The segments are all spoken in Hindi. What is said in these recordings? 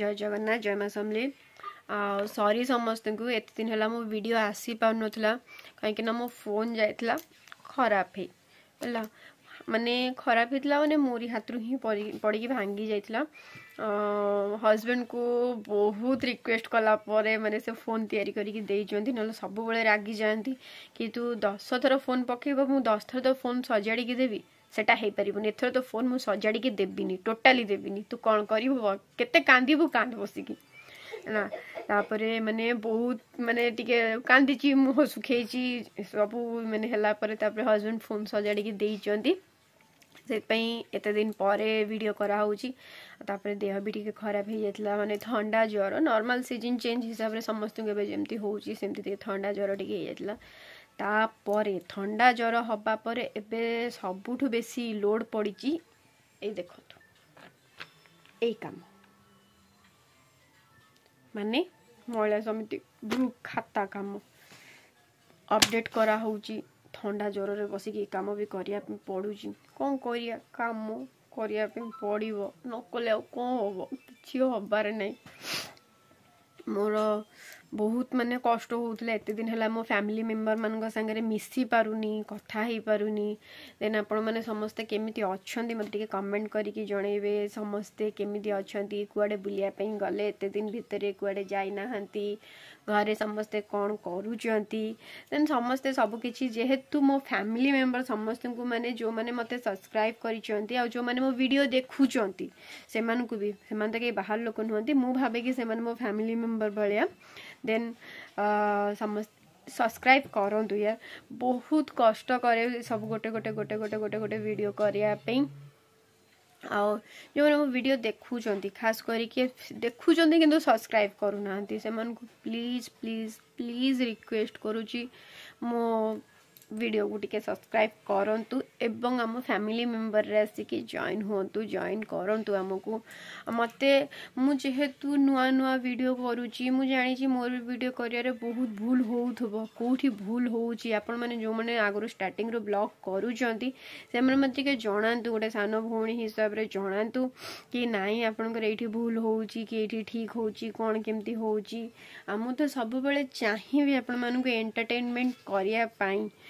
ଜୟ ଜଗନ୍ନାଥ ଜୟ ମା ସମଲେଇ ଆଉ ସରି ସମସ୍ତଙ୍କୁ ଏତେ ଦିନ ହେଲା ମୋ ଭିଡ଼ିଓ ଆସିପାରୁନଥିଲା କାହିଁକିନା ମୋ ଫୋନ୍ ଯାଇଥିଲା ଖରାପ ହେଇ ହେଲା ମାନେ ଖରାପ ହେଇଥିଲା ମାନେ ମୋରି ହାତରୁ ହିଁ ପଡ଼ିକି ଭାଙ୍ଗି ଯାଇଥିଲା ହଜବେଣ୍ଡକୁ ବହୁତ ରିକ୍ୱେଷ୍ଟ କଲା ପରେ ମାନେ ସେ ଫୋନ୍ ତିଆରି କରିକି ଦେଇଛନ୍ତି ନହେଲେ ସବୁବେଳେ ରାଗିଯାଆନ୍ତି କି ତୁ ଦଶ ଥର ଫୋନ୍ ପକେଇବ ମୁଁ ଦଶ ଥର ତ ଫୋନ୍ ସଜାଡ଼ିକି ଦେବି ସେଟା ହେଇପାରିବୁନି ଏଥର ତୋ ଫୋନ୍ ମୁଁ ସଜାଡ଼ିକି ଦେବିନି ଟୋଟାଲି ଦେବିନି ତୁ କ'ଣ କରିବୁ କେତେ କାନ୍ଦିବୁ କାନ୍ଦ ବସିକି ହେଲା ତାପରେ ମାନେ ବହୁତ ମାନେ ଟିକେ କାନ୍ଦିଛି ମୁହଁ ଶୁଖେଇଛି ସବୁ ମାନେ ହେଲା ପରେ ତାପରେ ହଜବେଣ୍ଡ ଫୋନ୍ ସଜାଡ଼ିକି ଦେଇଛନ୍ତି ସେଥିପାଇଁ ଏତେ ଦିନ ପରେ ଭିଡ଼ିଓ କରାହେଉଛି ତାପରେ ଦେହ ବି ଟିକେ ଖରାପ ହେଇଯାଇଥିଲା ମାନେ ଥଣ୍ଡା ଜ୍ୱର ନର୍ମାଲ୍ ସିଜନ୍ ଚେଞ୍ଜ ହିସାବରେ ସମସ୍ତଙ୍କୁ ଏବେ ଯେମିତି ହେଉଛି ସେମିତି ଟିକେ ଥଣ୍ଡା ଜ୍ୱର ଟିକେ ହେଇଯାଇଥିଲା ତାପରେ ଥଣ୍ଡା ଜ୍ୱର ହେବା ପରେ ଏବେ ସବୁଠୁ ବେଶୀ ଲୋଡ଼୍ ପଡ଼ିଛି ଏଇ ଦେଖନ୍ତୁ ଏଇ କାମ ମାନେ ମହିଳା ସମିତି ଗ୍ରୁପ୍ ଖାତା କାମ ଅପଡ଼େଟ୍ କରାହେଉଛି ଥଣ୍ଡା ଜ୍ୱରରେ ବସିକି ଏ କାମ ବି କରିବା ପାଇଁ ପଡ଼ୁଛି କ'ଣ କରିବା କାମ କରିବା ପାଇଁ ପଡ଼ିବ ନକଲେ ଆଉ କ'ଣ ହେବ କିଛି ହେବାର ନାହିଁ ମୋର बहुत मानने कष्ट होते दिन है मो फैमिली मेम्बर मान संगे मिसी पारूनी कथाई पारूनी देन आपने समस्ते केमी अच्छा मत कमेंट करके जनइबे समस्ते केमी अच्छा कुआडे बुलाया गले एत दिन भितर कड़े जाइना घरे समस्ते कौन कर देन समस्ते सबकि जेहेतु मो फैमिली मेम्बर समस्त को मैंने जो मैंने मत सब्सक्राइब करो मैंने मो भिड देखुं से मैं बाहर लोक नुहत मुझे कि मो फैमिली मेम्बर भाया ଦେନ୍ ସମସ୍ତ ସବସ୍କ୍ରାଇବ୍ କରନ୍ତୁ ୟାର ବହୁତ କଷ୍ଟ କରେ ସବୁ ଗୋଟେ ଗୋଟେ ଗୋଟେ ଗୋଟେ ଗୋଟେ ଗୋଟେ ଭିଡ଼ିଓ କରିବା ପାଇଁ ଆଉ ଯେଉଁମାନେ ମୋ ଭିଡ଼ିଓ ଦେଖୁଛନ୍ତି ଖାସ୍ କରିକି ଦେଖୁଛନ୍ତି କିନ୍ତୁ ସବସ୍କ୍ରାଇବ୍ କରୁନାହାନ୍ତି ସେମାନଙ୍କୁ ପ୍ଲିଜ୍ ପ୍ଲିଜ୍ ପ୍ଲିଜ୍ ରିକ୍ୱେଷ୍ଟ କରୁଛି ମୋ वीडियो को टे सब्सक्राइब एवं आम फैमिली मेम्बर आसिक जॉन हूँ जॉन करूँ आम को मत मुझे नुआ नुआ भिड करुच्ची जाणी मोर भिड कर बहुत भूल हो कौटी भूल हो जो मैंने आगु स्टार्ट रु ब्लग करते जहांतु गोटे सान भी हिसाब से जहांतु कि ना आपंकर भूल हो ठीक हो कौन केमती हूँ आम तो सब बेले चाहिए आपण मानक एंटरटेनमेंट करने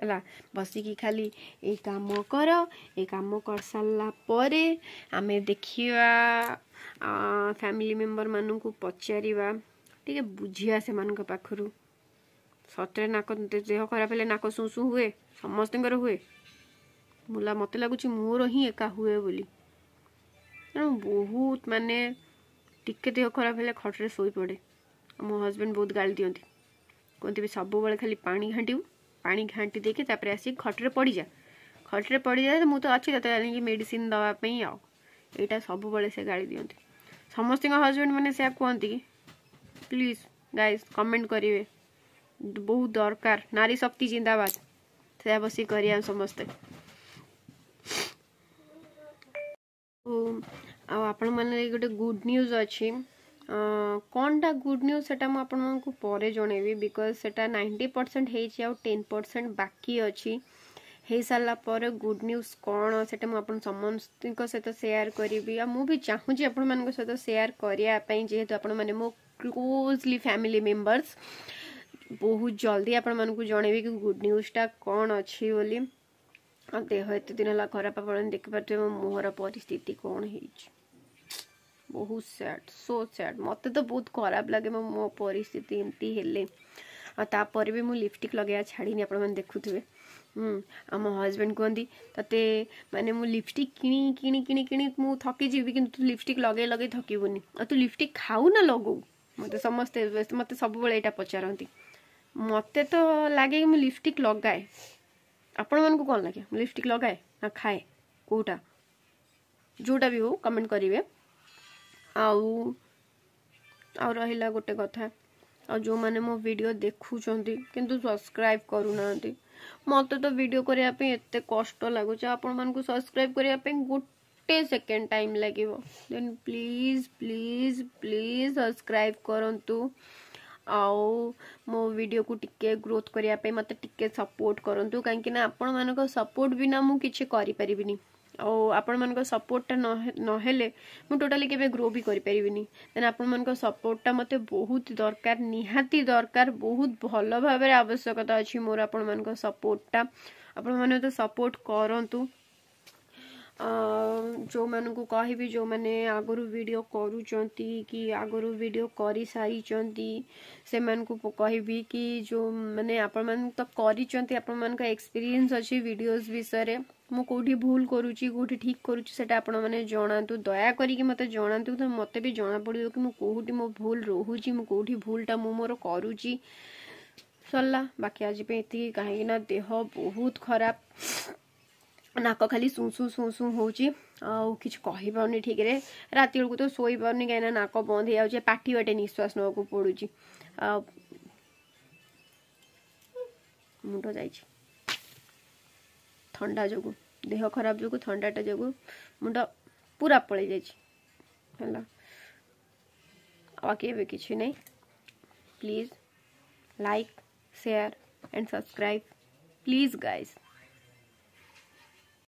ହେଲା ବସିକି ଖାଲି ଏଇ କାମ କର ଏଇ କାମ କରିସାରିଲା ପରେ ଆମେ ଦେଖିବା ଫ୍ୟାମିଲି ମେମ୍ବରମାନଙ୍କୁ ପଚାରିବା ଟିକେ ବୁଝିବା ସେମାନଙ୍କ ପାଖରୁ ସତରେ ନାକ ଦେହ ଖରାପ ହେଲେ ନାକ ଶୁଁ ଶୁଁ ହୁଏ ସମସ୍ତଙ୍କର ହୁଏ ମୁଲା ମୋତେ ଲାଗୁଛି ମୋର ହିଁ ଏକା ହୁଏ ବୋଲି ତେଣୁ ବହୁତ ମାନେ ଟିକେ ଦେହ ଖରାପ ହେଲେ ଖଟରେ ଶୋଇପଡ଼େ ମୋ ହଜବେଣ୍ଡ ବହୁତ ଗାଳି ଦିଅନ୍ତି କୁହନ୍ତି ବି ସବୁବେଳେ ଖାଲି ପାଣି ଘାଣ୍ଟିବୁ पा घाटी देखे आस खटे पड़ जा खटे पड़ जाए तो मुझे अच्छी तेज मेडिसीन दवापी आओ यहाँ सब बड़े से गाड़ी दिखते समस्त हजबैंड मैंने से कहते कि प्लीज गाइज कमेंट करेंगे बहुत दरकार नारी शक्ति जिंदाबाद से बस कर समस्ते आपण मैंने गोटे गुड न्यूज अच्छी କ'ଣଟା ଗୁଡ଼୍ ନ୍ୟୁଜ୍ ସେଟା ମୁଁ ଆପଣଙ୍କୁ ପରେ ଜଣେଇବି ବିକଜ୍ ସେଟା ନାଇଣ୍ଟି ପରସେଣ୍ଟ ହେଇଛି ଆଉ ଟେନ୍ ପରସେଣ୍ଟ ବାକି ଅଛି ହେଇସାରିଲା ପରେ ଗୁଡ଼୍ ନ୍ୟୁଜ୍ କ'ଣ ସେଟା ମୁଁ ଆପଣ ସମସ୍ତଙ୍କ ସହିତ ସେୟାର କରିବି ଆଉ ମୁଁ ବି ଚାହୁଁଛି ଆପଣମାନଙ୍କ ସହିତ ସେୟାର କରିବା ପାଇଁ ଯେହେତୁ ଆପଣମାନେ ମୋ କ୍ଲୋଜଲି ଫ୍ୟାମିଲି ମେମ୍ବର୍ସ ବହୁତ ଜଲ୍ଦି ଆପଣମାନଙ୍କୁ ଜଣେଇବି କି ଗୁଡ଼୍ ନ୍ୟୁଜ୍ଟା କ'ଣ ଅଛି ବୋଲି ଆଉ ଦେହ ଏତେ ଦିନ ହେଲା ଖରାପ ଆପଣ ଦେଖିପାରୁଥିବେ ମୋ ମୁହଁର ପରିସ୍ଥିତି କ'ଣ ହେଇଛି बहुत सैड सो सैड मत तो बहुत खराब लगे मो पिस्थित एमती है तापर भी मुझे लिपस्टिक लगे छाड़ी आप देखु थे आम हजबैंड कहती तेत मानते मुझे लिपस्टिक कि थकी जी कि तू लिपस्टिक लगे लगे थकबून आ तू लिपस्टिक खाऊ ना लगो मत समस्ते मत सब यहाँ पचारती मत तो लगे मुझे लिपस्टिक लगाए आपण मानक कौन लगे लिपस्टिक लगाए ना खाए कौटा जोटा भी हो कमेंट करेंगे आउ आ गोटे कथा आ जो मैंने मो भिड देखुं कि सब्सक्राइब करूना मत तो भिड करने कष्ट लगुच आपण मैं सब्सक्राइब करने गोटे सेकेंड टाइम लगे दे प्लीज प्लीज प्लीज सब्सक्राइब करूँ आओ मो वीडियो को टिके ग्रोथ करिया करने मत टिके सपोर्ट करूँ कहीं आपण मानक सपोर्ट बिना मुझे किसी करी आपण मान सपोर्टा ना मुझे टोटाली के ग्रो भी करनी आपोर्टा मत बहुत दरकार निहाती दरकार बहुत भल भाव आवश्यकता अच्छी मोर आपण मान सपोर्टा आपण मैंने तो सपोर्ट करतु जो मान को कह जो मैंने आगर भिड करूँ कि आगर भिड कर सारी से मूँ कह जो मैंने आपण मान तो करीरियंस अच्छे भिडियोज विषय ମୁଁ କେଉଁଠି ଭୁଲ କରୁଛି କେଉଁଠି ଠିକ୍ କରୁଛି ସେଇଟା ଆପଣମାନେ ଜଣାନ୍ତୁ ଦୟାକରିକି ମୋତେ ଜଣାନ୍ତୁ ତ ମୋତେ ବି ଜଣାପଡ଼ିବ କି ମୁଁ କେଉଁଠି ମୋ ଭୁଲ ରହୁଛି ମୁଁ କେଉଁଠି ଭୁଲଟା ମୁଁ ମୋର କରୁଛି ସରିଲା ବାକି ଆଜି ପାଇଁ ଏତିକି କାହିଁକିନା ଦେହ ବହୁତ ଖରାପ ନାକ ଖାଲି ସୁଁ ସୁଁ ସୁଁ ସୁଁ ହେଉଛି ଆଉ କିଛି କହିପାରୁନି ଠିକ୍ରେ ରାତି ବେଳକୁ ତ ଶୋଇପାରୁନି କାହିଁକିନା ନାକ ବନ୍ଦ ହେଇଯାଉଛି ପାଟି ବାଟେ ନିଶ୍ୱାସ ନେବାକୁ ପଡ଼ୁଛି ଆଉ ମୁଣ୍ଡ ଯାଇଛି था जो देह खराब जो थाटा जो मुंड पूरा पल जाए कि नहीं please like share and subscribe please guys